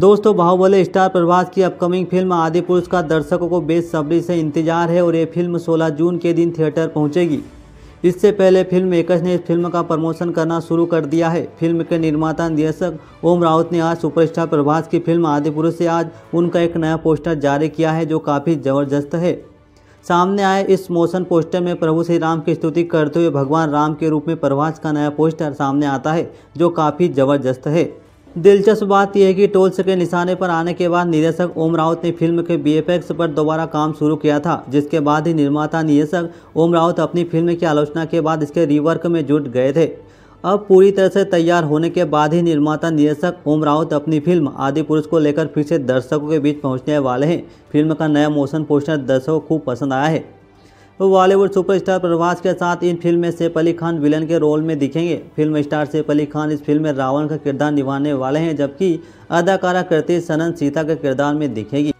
दोस्तों बाहुबली स्टार प्रभास की upcoming film आदि पुरुष का दर्शकों को बेसब्री से इंतजार है और ये फिल्म 16 जून के दिन थिएटर पहुंचेगी इससे पहले फिल्म मेकर्स ने इस फिल्म का प्रमोशन करना शुरू कर दिया है फिल्म के निर्माता निदेशक ओम राउत ने आज सुपरस्टार प्रभास की फिल्म आदि पुरुष से आज उनका एक नया पोस्टर जारी किया है जो काफ़ी ज़बरदस्त है सामने आए इस मोशन पोस्टर में प्रभु श्री राम की स्तुति करते हुए भगवान राम के रूप में प्रभास का नया पोस्टर सामने आता है जो काफ़ी ज़बरदस्त है दिलचस्प बात यह है कि टोल्स के निशाने पर आने के बाद निदेशक ओम राउत ने फिल्म के बी पर दोबारा काम शुरू किया था जिसके बाद ही निर्माता निदेशक ओम राउत अपनी फिल्म की आलोचना के बाद इसके रिवर्क में जुट गए थे अब पूरी तरह से तैयार होने के बाद ही निर्माता निदेशक ओम राउत अपनी फिल्म आदि पुरुष को लेकर फिर से दर्शकों के बीच पहुंचने वाले हैं फिल्म का नया मोशन पोस्टर दर्शकों को खूब पसंद आया है बॉलीवुड सुपरस्टार प्रभास के साथ इन फिल्म में सैफ अली खान विलन के रोल में दिखेंगे फिल्म स्टार सैफ अली खान इस फिल्म में रावण का किरदार निभाने वाले हैं जबकि अदाकारा कृति सनन सीता के किरदार में दिखेगी